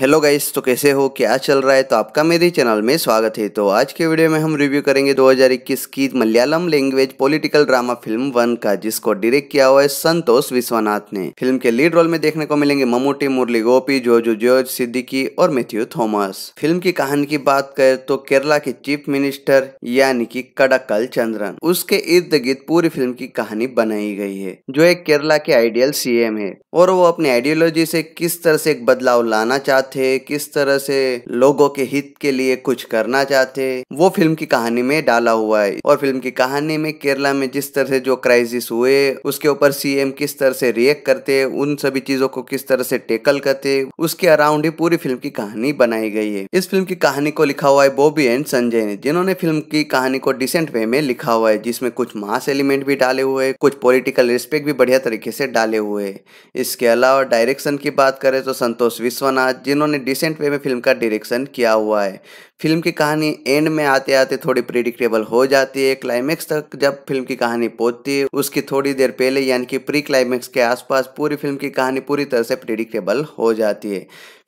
hello guys तो कैसे हो क्या चल रहा है तो आपका मेरे चैनल में स्वागत है तो आज के वीडियो में हम रिव्यू करेंगे 2021 की Malayalam language political drama film one का जिसको डायरेक्ट किया हुआ है संतोष विश्वनाथ ने फिल्म के लीड रोल में देखने को मिलेंगे ममूटी मुरली गोपी जोजो जॉर्ज सिद्दीकी और मैथ्यू थॉमस फिल्म की कहानी की बात करें तो केरला के चीफ मिनिस्टर यानी की कड़कल चंद्रन उसके इर्द गिर्द पूरी फिल्म की कहानी बनाई गई है जो एक केरला के आइडियल सी है और वो अपनी आइडियोलॉजी से किस तरह से एक बदलाव लाना चाहते थे किस तरह से लोगों के हित के लिए कुछ करना चाहते वो फिल्म की कहानी में डाला हुआ है और फिल्म की कहानी में केरला में जिस तरह से जो क्राइसिस हुए उसके ऊपर सीएम किस तरह से रिएक्ट करते उन सभी चीजों को किस तरह से टेकल करते उसके अराउंड ही पूरी फिल्म की कहानी बनाई गई है इस फिल्म की कहानी को लिखा हुआ है बॉबी एंड संजय ने जिन्होंने फिल्म की कहानी को डिसेंट वे में लिखा हुआ है जिसमें कुछ मास एलिमेंट भी डाले हुए हैं कुछ पॉलिटिकल रिस्पेक्ट भी बढ़िया तरीके से डाले हुए हैं इसके अलावा डायरेक्शन की बात करें तो संतोष विश्वनाथ जिन जिन्होंने डिसेंट वे में फिल्म का डायरेक्शन किया हुआ है फिल्म की कहानी एंड में आते आते थोड़ी प्रिडिक्टेबल हो जाती है क्लाइमेक्स तक जब फिल्म की कहानी पहुंचती है उसकी थोड़ी देर पहले यानी कि प्री क्लाइमेक्स के आसपास पूरी फिल्म की कहानी पूरी तरह से प्रिडिक्टेबल हो जाती है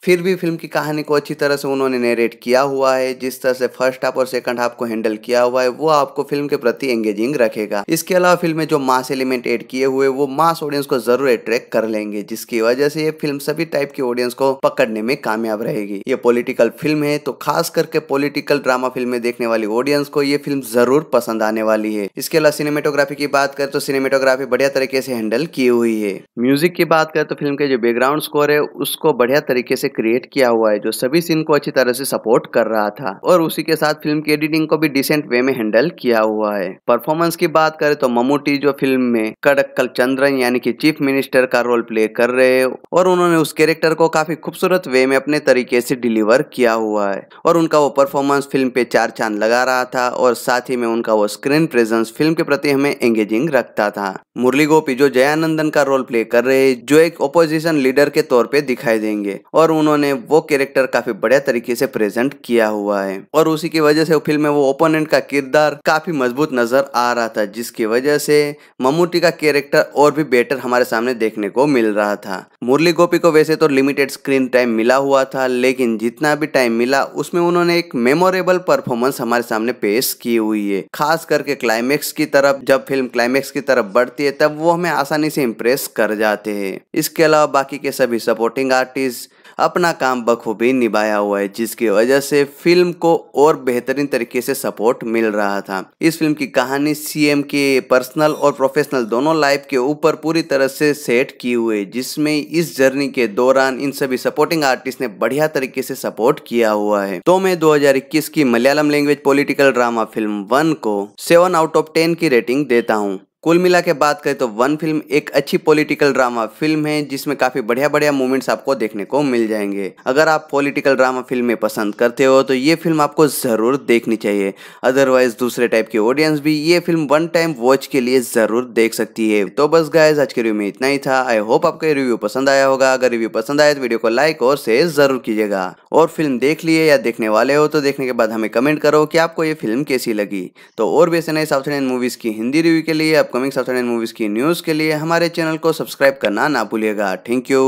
फिर भी फिल्म की कहानी को अच्छी तरह से उन्होंने नेरेट किया हुआ है जिस तरह से फर्स्ट हाफ और सेकंड हाफ को हैंडल किया हुआ है वो आपको फिल्म के प्रति एंगेजिंग रखेगा इसके अलावा फिल्म में जो मास एलिमेंट ऐड किए हुए वो मास ऑडियंस को जरूर अट्रैक्ट कर लेंगे जिसकी वजह से ये फिल्म सभी टाइप की ऑडियंस को पकड़ने में कामयाब रहेगी ये पॉलिटिकल फिल्म है तो खास करके पॉलिटिकल ड्रामा फिल्में देखने वाली ऑडियंस को ये फिल्म जरूर पसंद आने वाली है इसके अलावा सिनेमेटोग्राफी की बात करें तो सिनेमेटोग्राफी बढ़िया तरीके से हैंडल की हुई है म्यूजिक की बात करें तो फिल्म के जो बैकग्राउंड स्कोर है उसको बढ़िया तरीके से क्रिएट किया हुआ है जो सभी सीन को अच्छी तरह से सपोर्ट कर रहा था और उसी के साथ फिल्म की एडिटिंग को भी डिसेंट वे में हैंडल किया हुआ है परफॉर्मेंस की बात करें तो ममूटी जो फिल्म में कड़कल चंद्रन यानी कि चीफ मिनिस्टर का रोल प्ले कर रहे हैं और उन्होंने उस कैरेक्टर को काफी खूबसूरत वे में अपने तरीके से डिलीवर किया हुआ है और उनका वो परफॉर्मेंस फिल्म पे चार चांद लगा रहा था और साथ ही में उनका वो स्क्रीन प्रेजेंस फिल्म के प्रति हमें एंगेजिंग रखता था मुरली गोपी जो जयानंदन का रोल प्ले कर रहे जो एक ओपोजिशन लीडर के तौर पे दिखाई देंगे और उन्होंने वो कैरेक्टर काफी बढ़िया तरीके से प्रेजेंट किया हुआ है और उसी की वजह से फिल्म में वो ओपोनेंट का किरदार काफी मजबूत नजर आ रहा था जिसकी वजह से ममूटी का कैरेक्टर और भी बेटर हमारे सामने देखने को मिल रहा था मुरली गोपी को वैसे तो लिमिटेड स्क्रीन टाइम मिला मिला हुआ था लेकिन जितना भी टाइम मिला उसमें उन्होंने एक मेमोरेबल परफॉर्मेंस हमारे सामने पेश की हुई है खास करके क्लाइमेक्स की तरफ जब फिल्म क्लाइमेक्स की तरफ बढ़ती है तब वो हमें आसानी से इम्प्रेस कर जाते हैं इसके अलावा बाकी के सभी सपोर्टिंग आर्टिस्ट अपना काम बखूबी निभाया हुआ है जिसकी वजह से फिल्म को और बेहतरीन तरीके से सपोर्ट मिल रहा था इस फिल्म की कहानी सीएम के पर्सनल और प्रोफेशनल दोनों लाइफ के ऊपर पूरी तरह से सेट की हुई जिसमें इस जर्नी के दौरान इन सभी सपोर्टिंग आर्टिस्ट ने बढ़िया तरीके से सपोर्ट किया हुआ है तो मैं 2021 की Malayalam language political drama film one को सेवन आउट ऑफ टेन की रेटिंग देता हूँ कुल मिला के बात करें तो वन फिल्म एक अच्छी पॉलिटिकल ड्रामा फिल्म है जिसमें काफी बढ़िया बढ़िया मूवमेंट्स आपको देखने को मिल जाएंगे अगर आप पॉलिटिकल ड्रामा फिल्में पसंद करते हो तो ये फिल्म आपको जरूर देखनी चाहिए अदरवाइज दूसरे टाइप के ऑडियंस भी ये फिल्म वन टाइम वॉच के लिए जरूर देख सकती है तो बस गायज आज के रिव्यू में इतना ही था आई होप आपका रिव्यू पसंद आया होगा अगर रिव्यू पसंद आया तो वीडियो को लाइक और शेयर जरूर कीजिएगा और फिल्म देख लिए या देखने वाले हो तो देखने के बाद हमें कमेंट करो कि आपको ये फिल्म कैसी लगी तो और भी ऐसे नए साउथ इंडियन मूवीज की हिंदी रिव्यू के लिए अपकमिंग साउथ मूवीज़ की न्यूज़ के लिए हमारे चैनल को सब्सक्राइब करना ना भूलिएगा थैंक यू